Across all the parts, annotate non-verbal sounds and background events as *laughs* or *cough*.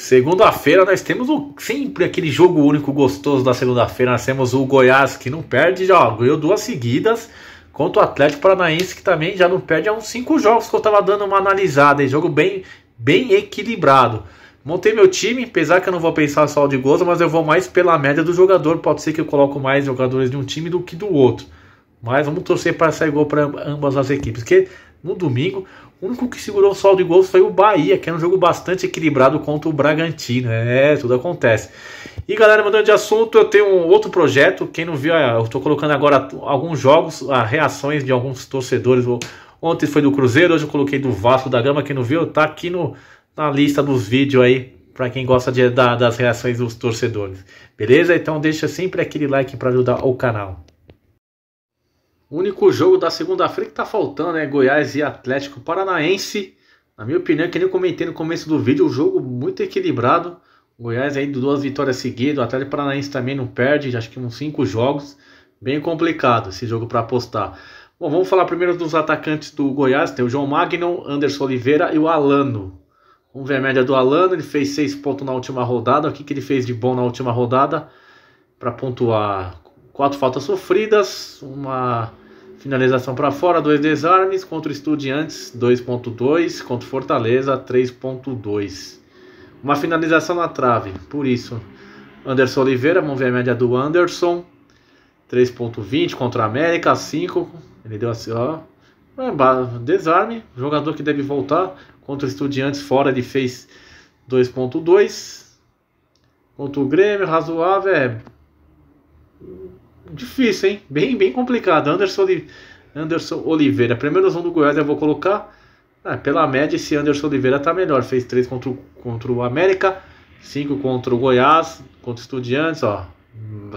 Segunda-feira nós temos o, sempre aquele jogo único gostoso da segunda-feira. Nós temos o Goiás que não perde, já ganhou duas seguidas. Contra o Atlético Paranaense que também já não perde há uns cinco jogos que eu estava dando uma analisada. jogo bem, bem equilibrado. Montei meu time, apesar que eu não vou pensar só de gols, mas eu vou mais pela média do jogador. Pode ser que eu coloco mais jogadores de um time do que do outro. Mas vamos torcer para sair gol para ambas as equipes. Porque no domingo o único que segurou o saldo igual foi o Bahia, que era um jogo bastante equilibrado contra o Bragantino. É, tudo acontece. E galera, mudando de assunto, eu tenho um outro projeto. Quem não viu, eu estou colocando agora alguns jogos, ah, reações de alguns torcedores. Ontem foi do Cruzeiro, hoje eu coloquei do Vasco da Gama. Quem não viu, tá aqui no, na lista dos vídeos aí, para quem gosta de, da, das reações dos torcedores. Beleza? Então deixa sempre aquele like para ajudar o canal. O único jogo da segunda-feira que está faltando é Goiás e Atlético Paranaense. Na minha opinião, que nem comentei no começo do vídeo, um jogo muito equilibrado. O Goiás aí duas vitórias seguidas, o Atlético Paranaense também não perde, acho que uns cinco jogos. Bem complicado esse jogo para apostar. Bom, vamos falar primeiro dos atacantes do Goiás. Tem o João Magnon, Anderson Oliveira e o Alano. Vamos ver a média do Alano. Ele fez seis pontos na última rodada. O que, que ele fez de bom na última rodada? Para pontuar, quatro faltas sofridas, uma Finalização para fora, dois desarmes. Contra o Estudiantes, 2.2. Contra o Fortaleza, 3.2. Uma finalização na trave, por isso. Anderson Oliveira, vamos ver a média do Anderson. 3.20 contra a América, 5. Ele deu assim, ó. É, desarme, jogador que deve voltar. Contra o Estudiantes, fora ele fez 2.2. Contra o Grêmio, razoável, é difícil, hein? Bem, bem complicado. Anderson, Anderson Oliveira, primeiro opção do Goiás eu vou colocar. Ah, pela média, esse Anderson Oliveira tá melhor. Fez 3 contra, o, contra o América, 5 contra o Goiás, contra o Estudiantes, ó.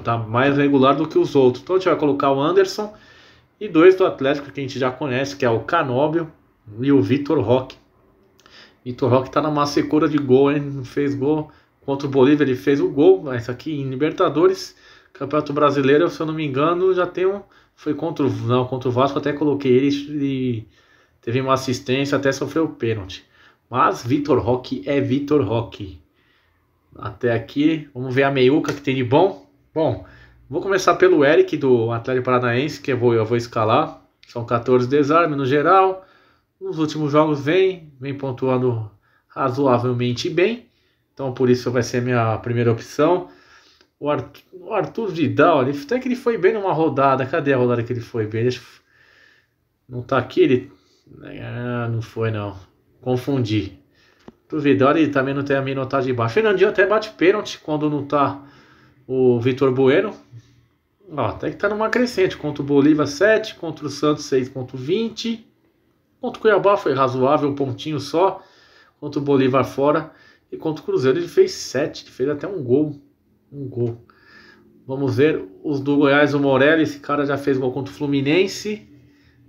Tá mais regular do que os outros. Então a gente vai colocar o Anderson e dois do Atlético que a gente já conhece, que é o Canóbio e o Vitor Roque. Vitor Roque tá numa secura de gol, hein? Fez gol contra o Bolívia, ele fez o gol, mas aqui em Libertadores. Campeonato Brasileiro, se eu não me engano, já tem um. Foi contra o, não, contra o Vasco, até coloquei ele e teve uma assistência, até sofreu pênalti. Mas Vitor Roque é Vitor Roque. Até aqui, vamos ver a meiuca que tem de bom. Bom, vou começar pelo Eric do Atlético Paranaense, que eu vou, eu vou escalar. São 14 desarmes no geral. Nos últimos jogos vem, vem pontuando razoavelmente bem. Então por isso vai ser minha primeira opção. O Arthur, o Arthur Vidal, ele, até que ele foi bem numa rodada. Cadê a rodada que ele foi bem? Ele, não tá aqui, ele. Ah, não foi não. Confundi. O Vidal, ele também não tem a minotagem de baixo. Fernandinho até bate pênalti quando não tá o Vitor Bueno. Ó, até que tá numa crescente. Contra o Bolívar 7, contra o Santos 6.20. Contra o Cuiabá foi razoável, um pontinho só. Contra o Bolívar fora. E contra o Cruzeiro ele fez 7, ele fez até um gol um gol. Vamos ver os do Goiás, o Morelli, esse cara já fez gol contra o Fluminense.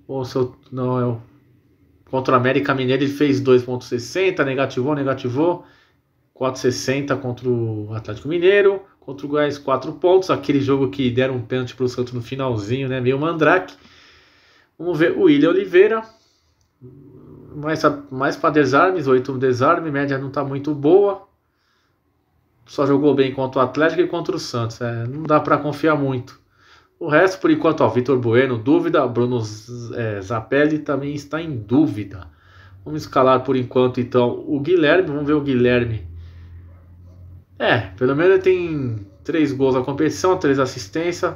Ou se eu, não, é contra o América Mineiro ele fez 2.60, negativou, negativou. 4.60 contra o Atlético Mineiro, contra o Goiás 4 pontos, aquele jogo que deram um pênalti para o Santos no finalzinho, né, meio mandrake. Vamos ver o William Oliveira, mais, mais para desarmes, 8 desarme, média não está muito boa só jogou bem contra o Atlético e contra o Santos. É, não dá para confiar muito. O resto, por enquanto, ó, Vitor Bueno, dúvida. Bruno é, Zapelli também está em dúvida. Vamos escalar por enquanto, então, o Guilherme. Vamos ver o Guilherme. É, pelo menos ele tem três gols na competição, três assistências.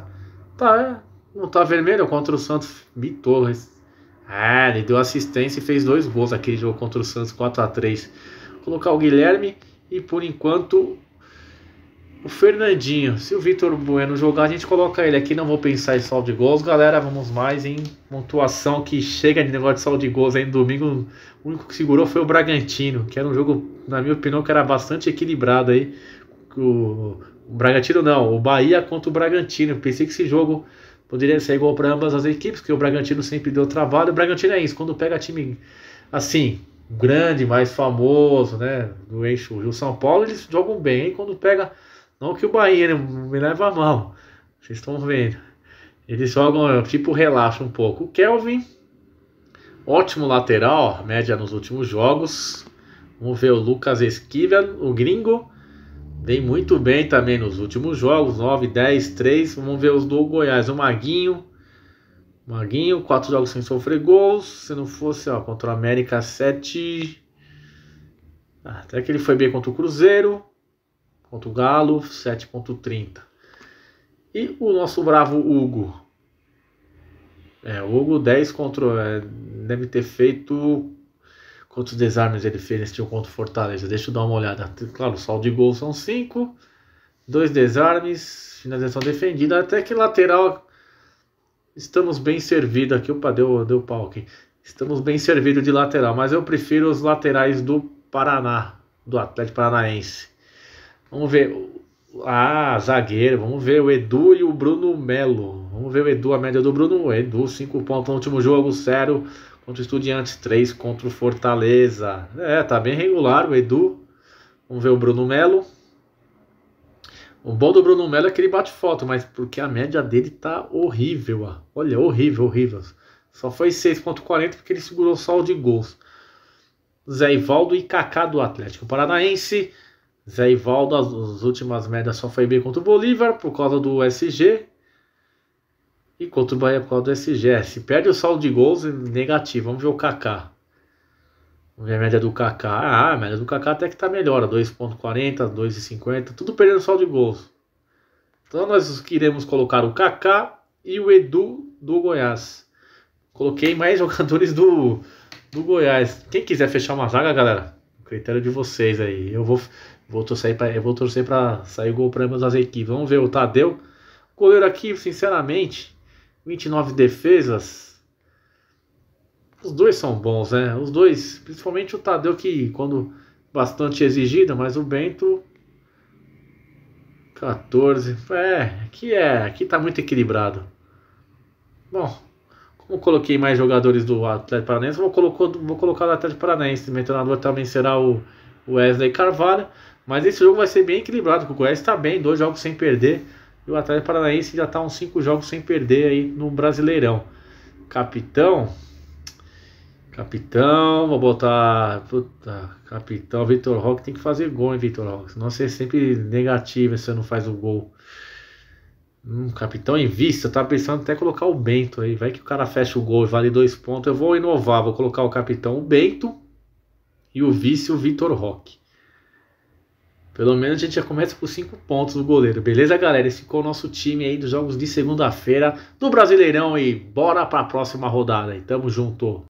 Tá, é, não tá vermelho contra o Santos. Torres. Ah, ele deu assistência e fez dois gols naquele jogo contra o Santos 4 a 3 Vou Colocar o Guilherme e por enquanto o Fernandinho, se o Vitor Bueno jogar, a gente coloca ele aqui. Não vou pensar em saldo de gols, galera. Vamos mais em pontuação que chega de negócio de saldo de gols aí no domingo. O único que segurou foi o Bragantino, que era um jogo, na minha opinião, que era bastante equilibrado aí. O, o Bragantino não, o Bahia contra o Bragantino. Eu pensei que esse jogo poderia ser igual para ambas as equipes, porque o Bragantino sempre deu trabalho. O Bragantino é isso, quando pega time assim, grande, mais famoso, né, do eixo Rio São Paulo, eles jogam bem. quando pega não que o Bahia né, me leva mal. Vocês estão vendo. Eles jogam, é, tipo, relaxa um pouco. O Kelvin, ótimo lateral, média nos últimos jogos. Vamos ver o Lucas Esquivel, o gringo. Vem muito bem também nos últimos jogos, 9, 10, 3. Vamos ver os do Goiás, o Maguinho. Maguinho, 4 jogos sem sofrer gols. Se não fosse, ó, contra o América 7. Ah, até que ele foi bem contra o Cruzeiro contra o Galo, 7.30. E o nosso bravo Hugo. É, o Hugo 10 contra. É, deve ter feito. Quantos desarmes ele fez nesse time contra o Fortaleza? Deixa eu dar uma olhada. Claro, o saldo de gol são 5. Dois desarmes, finalização defendida. Até que lateral. Estamos bem servido aqui. Opa, deu, deu pau aqui. Estamos bem servidos de lateral, mas eu prefiro os laterais do Paraná, do Atlético Paranaense. Vamos ver. Ah, zagueiro. Vamos ver o Edu e o Bruno Melo. Vamos ver o Edu, a média do Bruno. Edu, 5 pontos no último jogo, 0 contra o Estudiantes, 3 contra o Fortaleza. É, tá bem regular o Edu. Vamos ver o Bruno Melo. O bom do Bruno Melo é que ele bate foto, mas porque a média dele tá horrível. Ó. Olha, horrível, horrível. Só foi 6.40 porque ele segurou só o de gols. Zé Ivaldo e Kaká do Atlético Paranaense. Zé Ivaldo, as, últimas médias só foi bem contra o Bolívar por causa do SG. E contra o Bahia por causa do SG. É, se perde o saldo de gols, é negativo. Vamos ver o Kaká. Vamos ver a média do Kaká. Ah, a média do Kaká até que tá melhor. 2.40, 2.50. Tudo perdendo saldo de gols. Então nós queremos colocar o Kaká e o Edu do Goiás. Coloquei mais *laughs* jogadores do, do Goiás. Quem quiser fechar uma zaga, galera, critério de vocês aí. Eu vou Vou torcer pra, eu vou torcer para sair gol para ambas as equipes. Vamos ver o Tadeu. Goleiro aqui, sinceramente, 29 defesas. Os dois são bons, né? Os dois, principalmente o Tadeu, que quando bastante exigido, mas o Bento 14. É, aqui é, aqui tá muito equilibrado. Bom, como coloquei mais jogadores do Atlético Paranaense, vou, vou colocar o Atlético Paranaense. O treinador também será o Wesley Carvalho. Mas esse jogo vai ser bem equilibrado, porque o Goiás está bem, dois jogos sem perder. E o Atlético Paranaense já está uns cinco jogos sem perder aí no Brasileirão. Capitão. Capitão, vou botar. Puta, capitão, Vitor Roque tem que fazer gol, hein, Vitor Roque. Senão você é sempre negativo se você não faz o gol. Hum, capitão em vista, eu pensando até colocar o Bento aí. Vai que o cara fecha o gol e vale dois pontos. Eu vou inovar, vou colocar o capitão o Bento e o vice o Vitor Roque. Pelo menos a gente já começa por 5 pontos do goleiro. Beleza, galera? Esse ficou o nosso time aí dos jogos de segunda-feira do Brasileirão. E bora para a próxima rodada. E tamo junto.